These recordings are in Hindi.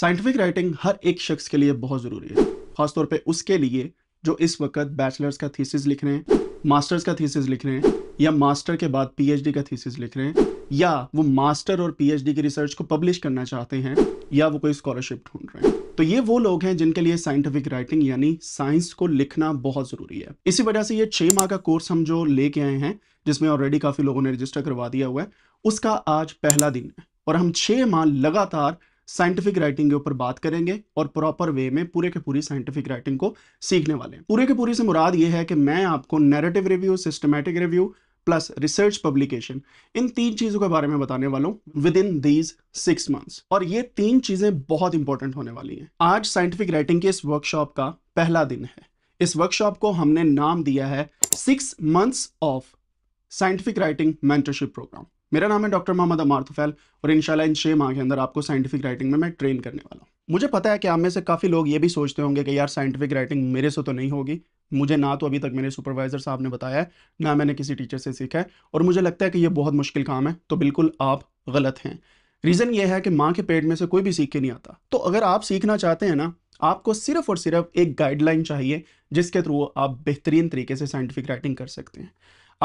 साइंटिफिक राइटिंग हर एक शख्स के लिए बहुत ज़रूरी है खासतौर पे उसके लिए जो इस वक्त बैचलर्स का थीसिस लिख रहे हैं मास्टर्स का थीसिस लिख रहे हैं या मास्टर के बाद पीएचडी का थीसिस लिख रहे हैं या वो मास्टर और पीएचडी की रिसर्च को पब्लिश करना चाहते हैं या वो कोई स्कॉलरशिप ढूंढ रहे हैं तो ये वो लोग हैं जिनके लिए साइंटिफिक राइटिंग यानी साइंस को लिखना बहुत ज़रूरी है इसी वजह से ये छः माह का कोर्स हम जो लेके आए हैं जिसमें ऑलरेडी काफ़ी लोगों ने रजिस्टर करवा दिया हुआ है उसका आज पहला दिन है और हम छः माह लगातार साइंटिफिक राइटिंग के ऊपर बात करेंगे और प्रॉपर वे में पूरे के पूरी साइंटिफिक राइटिंग को सीखने वाले हैं पूरे के पूरी से मुराद ये है कि मैं आपको narrative review systematic review plus research publication इन तीन चीज़ों के बारे में बताने वाला हूँ with in these six months और ये तीन चीज़ें बहुत इंपॉर्टेंट होने वाली हैं आज साइंटिफिक राइटिंग के इस वर्कशॉप का पहला दिन है इस वर्कशॉप को हमने नाम दिया है six months of scientific writing mentorship programme मेरा नाम है डॉक्टर मोहम्मद अमार तुफैल और शाला इन छः माह के अंदर आपको साइंटिफिक राइटिंग में मैं ट्रेन करने वाला हूँ मुझे पता है कि आप में से काफ़ी लोग ये भी सोचते होंगे कि यार साइंटिफिक राइटिंग मेरे से तो नहीं होगी मुझे ना तो अभी तक मेरे सुपरवाइज़र साहब ने बताया है ना मैंने किसी टीचर से सीखा है और मुझे लगता है कि ये बहुत मुश्किल काम है तो बिल्कुल आप गलत हैं रीज़न ये है कि माँ के पेट में से कोई भी सीख के नहीं आता तो अगर आप सीखना चाहते हैं ना आपको सिर्फ और सिर्फ एक गाइडलाइन चाहिए जिसके थ्रू आप बेहतरीन तरीके से साइंटिफिक राइटिंग कर सकते हैं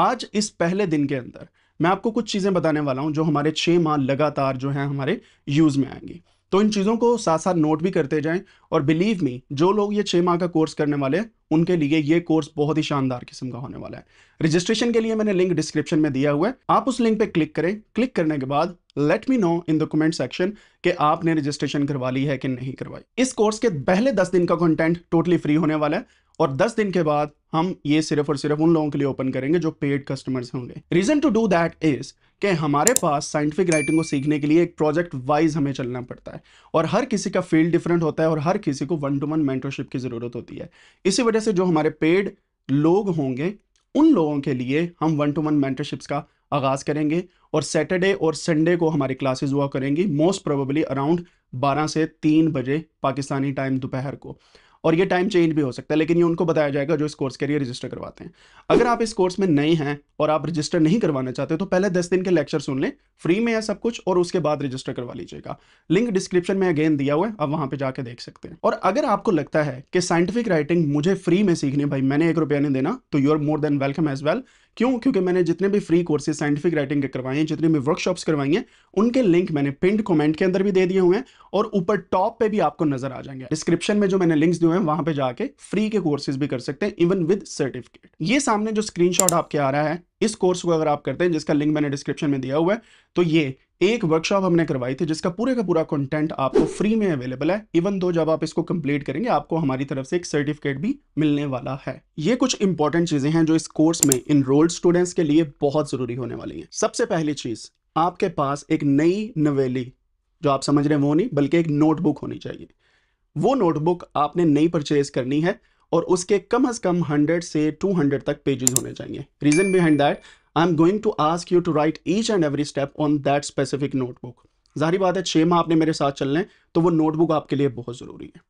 आज इस पहले दिन के अंदर मैं आपको कुछ चीज़ें बताने वाला हूं जो हमारे छह माह लगातार जो है हमारे यूज़ में आएंगी तो इन चीज़ों को साथ साथ नोट भी करते जाएं और बिलीव मी जो लोग ये छह माह का कोर्स करने वाले हैं उनके लिए ये कोर्स बहुत ही शानदार किस्म का होने वाला है रजिस्ट्रेशन के लिए मैंने लिंक डिस्क्रिप्शन में दिया हुआ है आप उस लिंक पे क्लिक करें क्लिक करने के बाद let me know in the comment section कि आपने रजिस्ट्रेशन करवा ली है कि नहीं करवाई इस कोर्स के पहले दस दिन का कंटेंट टोटली फ्री होने वाला है और 10 दिन के बाद हम ये सिर्फ और सिर्फ उन लोगों के लिए ओपन करेंगे जो पेड कस्टमर्स होंगे reason to do that is कि हमारे पास साइंटिफिक राइटिंग को सीखने के लिए एक प्रोजेक्ट वाइज हमें चलना पड़ता है और हर किसी का फील्ड डिफरेंट होता है और हर किसी को वन टू वन मेंटरशिप की ज़रूरत होती है इसी वजह से जो हमारे पेड लोग होंगे उन लोगों के लिए हम वन टू वन मेंटरशिप्स का आगाज़ करेंगे और सैटरडे और संडे को हमारी क्लासेस हुआ करेंगी मोस्ट प्रोबेबली अराउंड 12 से 3 बजे पाकिस्तानी टाइम दोपहर को और ये टाइम चेंज भी हो सकता है लेकिन ये उनको बताया जाएगा जो इस कोर्स के लिए रजिस्टर करवाते हैं अगर आप इस कोर्स में नए हैं और आप रजिस्टर नहीं करवाना चाहते तो पहले दस दिन के लेक्चर सुन लें फ्री में है सब कुछ और उसके बाद रजिस्टर करवा लीजिएगा लिंक डिस्क्रिप्शन में अगेन दिया हुआ है आप वहां पर जाकर देख सकते हैं और अगर आपको लगता है कि साइंटिफिक राइटिंग मुझे फ्री में सीखनी भाई मैंने एक रुपया नहीं देना तो you are more than welcome as well क्यों क्योंकि मैंने जितने भी फ्री कोर्सेज साइंटिफिक राइटिंग के करवाए हैं जितने भी वर्कशॉप्स करवाई हैं उनके लिंक मैंने पिंड कमेंट के अंदर भी दे दिए हुए हैं और ऊपर टॉप पे भी आपको नजर आ जाएंगे डिस्क्रिप्शन में जो मैंने लिंक्स दिए हैं वहां पे जाके फ्री के कोर्सेज भी कर सकते हैं इवन विद सर्टिफिकेट ये सामने जो स्क्रीनशॉट आपके आ रहा है इस कोर्स को अगर आप करते हैं जिसका लिंक मैंने डिस्क्रिप्शन में दिया हुआ है तो ये एक वर्कशॉप हमने करवाई थी जिसका पूरे का पूरा कंटेंट आपको फ्री में अवेलेबल है इवन दो जब आप इसको कंप्लीट करेंगे आपको हमारी तरफ से एक सर्टिफिकेट भी मिलने वाला है ये कुछ इंपॉर्टेंट चीजें हैं जो इस कोर्स में इनरोल्ड स्टूडेंट्स के लिए बहुत जरूरी होने वाली है सबसे पहली चीज आपके पास एक नई नवेली जो आप समझ रहे हैं वो नहीं बल्कि एक नोटबुक होनी चाहिए वो नोटबुक आपने नई परचेज करनी है और उसके कम अज कम हंड्रेड से टू हंड्रेड तक पेजेस होने चाहिए reason behind that I am going to ask you to write each and every step on that specific notebook जाहिर बात है छह माह आपने मेरे साथ चलने तो वो नोटबुक आपके लिए बहुत ज़रूरी है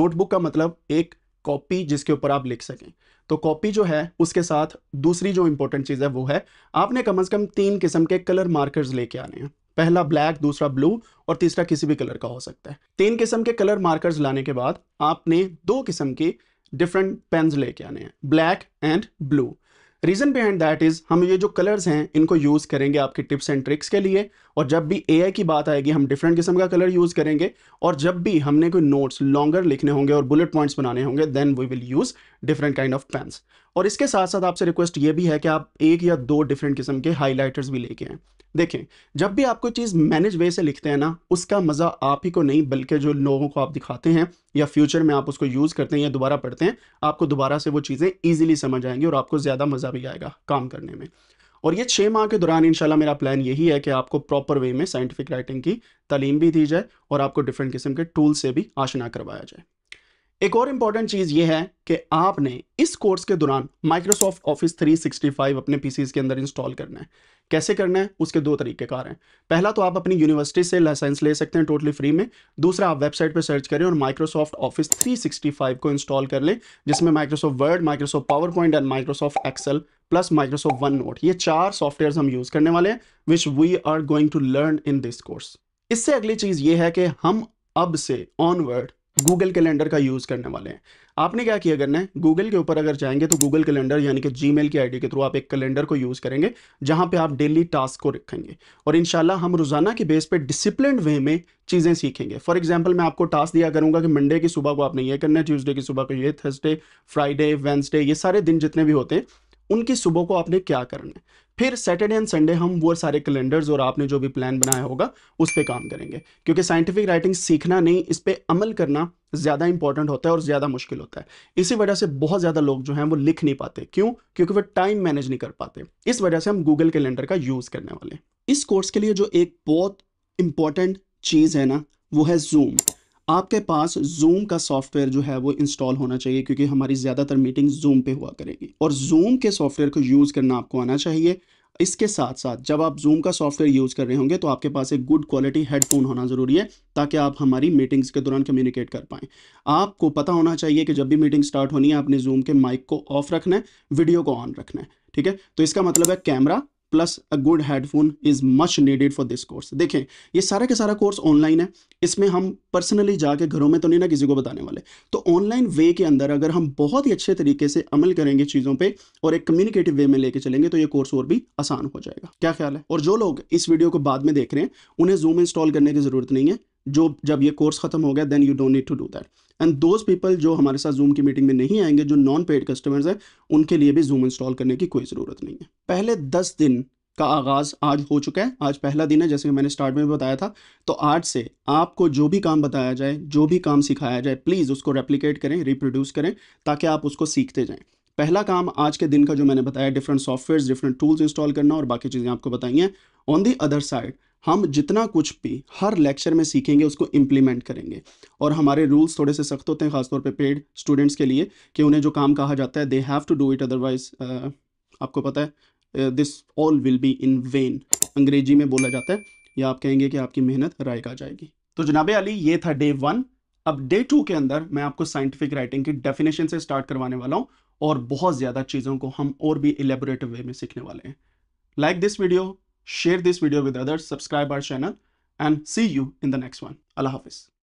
नोटबुक का मतलब एक कॉपी जिसके ऊपर आप लिख सकें तो कॉपी जो है उसके साथ दूसरी जो इंपॉर्टेंट चीज़ है वो है आपने कम अज़ कम तीन किस्म के कलर मार्कर्स लेके आने हैं पहला ब्लैक दूसरा ब्लू और तीसरा किसी भी कलर का हो सकता है तीन किस्म के कलर मार्कर्स लाने के बाद आपने दो किस्म की डिफरेंट पेन्स लेके आने हैं black and blue reason behind that is हम ये जो कलर्स हैं इनको यूज़ करेंगे आपके टिप्स एंड ट्रिक्स के लिए और जब भी ए की बात आएगी हम डिफरेंट किस्म का कलर यूज़ करेंगे और जब भी हमने कोई नोट्स लॉन्गर लिखने होंगे और बुलेट पॉइंट्स बनाने होंगे then we will use different kind of pens और इसके साथ साथ आपसे रिक्वेस्ट ये भी है कि आप एक या दो डिफरेंट किस्म के हाईलाइटर्स भी लेके आए देखें जब भी आप कोई चीज़ मैनेज वे से लिखते हैं ना उसका मज़ा आप ही को नहीं बल्कि जो लोगों को आप दिखाते हैं या फ्यूचर में आप उसको यूज़ करते हैं या दोबारा पढ़ते हैं आपको दोबारा से वो चीज़ें ईजिली समझ आएंगी और आपको ज़्यादा मज़ा भी आएगा काम करने में और ये छः माह के दौरान इंशाल्लाह मेरा प्लान यही है कि आपको प्रॉपर वे में साइंटिफिक राइटिंग की तलीम भी दी जाए और आपको डिफरेंट किस्म के टूल से भी आशना करवाया जाए एक और इंपॉर्टेंट चीज़ ये है कि आपने इस कोर्स के दौरान माइक्रोसॉफ्ट ऑफिस 365 अपने पीसी के अंदर इंस्टॉल करना है कैसे करना है उसके दो तरीकेकार हैं पहला तो आप अपनी यूनिवर्सिटी से लाइसेंस ले सकते हैं टोटली फ्री में दूसरा आप वेबसाइट पर सर्च करें और माइक्रोसॉफ्ट ऑफिस 365 को इंस्टॉल कर लें जिसमें Microsoft Word Microsoft PowerPoint and Microsoft Excel plus Microsoft OneNote ये चार सॉफ्टवेयर हम यूज़ करने वाले हैं which we are going to learn in this course इससे अगली चीज़ ये है कि हम अब से ऑनवर्ड गूगल कैलेंडर का यूज़ करने वाले हैं आपने क्या किया करना है गूगल के ऊपर अगर जाएंगे तो गूगल कैलेंडर यानी कि जीमेल की आईडी के थ्रू आप एक कैलेंडर को यूज़ करेंगे जहां पे आप डेली टास्क को रखेंगे और इनशाला हम रोज़ाना के बेस पे डिसिप्लिन वे में चीज़ें सीखेंगे फॉर एग्जाम्पल मैं आपको टास्क दिया करूँगा कि मंडे की सुबह को आपने ये करना है ट्यूजडे की सुबह को ये थर्सडे फ्राइडे वेंसडे ये सारे दिन जितने भी होते हैं उनकी सुबह को आपने क्या करना है फिर सैटरडे एंड संडे हम वो सारे कैलेंडर्स और आपने जो भी प्लान बनाया होगा उस पर काम करेंगे क्योंकि साइंटिफिक राइटिंग सीखना नहीं इस पर अमल करना ज़्यादा इंपॉर्टेंट होता है और ज़्यादा मुश्किल होता है इसी वजह से बहुत ज़्यादा लोग जो हैं वो लिख नहीं पाते क्यों क्योंकि वो टाइम मैनेज नहीं कर पाते इस वजह से हम गूगल कैलेंडर का यूज़ करने वाले इस कोर्स के लिए जो एक बहुत इंपॉर्टेंट चीज़ है ना वो है जूम आपके पास जूम का सॉफ्टवेयर जो है वो इंस्टॉल होना चाहिए क्योंकि हमारी ज़्यादातर मीटिंग जूम पे हुआ करेगी और जूम के सॉफ्टवेयर को यूज़ करना आपको आना चाहिए इसके साथ साथ जब आप जूम का सॉफ्टवेयर यूज़ कर रहे होंगे तो आपके पास एक गुड क्वालिटी हेडफोन होना ज़रूरी है ताकि आप हमारी मीटिंग्स के दौरान कम्युनिकेट कर पाएं आपको पता होना चाहिए कि जब भी मीटिंग स्टार्ट होनी है आपने जूम के माइक को ऑफ रखना है वीडियो को ऑन रखना है ठीक है तो इसका मतलब है camera plus a good headphone is much needed for this course देखें ये सारा का सारा कोर्स ऑनलाइन है इसमें हम पर्सनली जाके घरों में तो नहीं ना किसी को बताने वाले तो ऑनलाइन वे के अंदर अगर हम बहुत ही अच्छे तरीके से अमल करेंगे चीज़ों पे और एक कम्युनिकेटिव वे में लेके चलेंगे तो ये कोर्स और भी आसान हो जाएगा क्या ख्याल है और जो लोग इस वीडियो को बाद में देख रहे हैं उन्हें जूम इंस्टॉल करने की ज़रूरत नहीं है जो जब ये कोर्स खत्म हो गया then you don't need to do that and those people जो हमारे साथ जूम की मीटिंग में नहीं आएंगे जो नॉन पेड कस्टमर्स हैं उनके लिए भी जूम इंस्टॉल करने की कोई ज़रूरत नहीं है पहले दस दिन का आगाज़ आज हो चुका है आज पहला दिन है जैसे कि मैंने स्टार्ट में भी बताया था तो आज से आपको जो भी काम बताया जाए जो भी काम सिखाया जाए प्लीज़ उसको रेप्लीकेट करें रिप्रोड्यूस करें ताकि आप उसको सीखते जाएँ पहला काम आज के दिन का जो मैंने बताया different software different tools install करना और बाकी चीज़ें आपको बताई हैं ऑन दी अदर साइड हम जितना कुछ भी हर लेक्चर में सीखेंगे उसको इम्प्लीमेंट करेंगे और हमारे रूल्स थोड़े से सख्त होते हैं खासतौर पे पेड स्टूडेंट्स के लिए कि उन्हें जो काम कहा जाता है they have to do it otherwise आपको पता है this all will be in vain अंग्रेजी में बोला जाता है या आप कहेंगे कि आपकी मेहनत राय का जाएगी तो जनाब अली ये था डे वन अब डे टू के अंदर मैं आपको साइंटिफिक राइटिंग की डेफिनेशन से स्टार्ट करवाने वाला हूँ और बहुत ज़्यादा चीज़ों को हम और भी इलेबोरेटिव वे में सीखने वाले हैं like this video share this video with others, subscribe our channel, and see you in the next one. Allah Hafiz.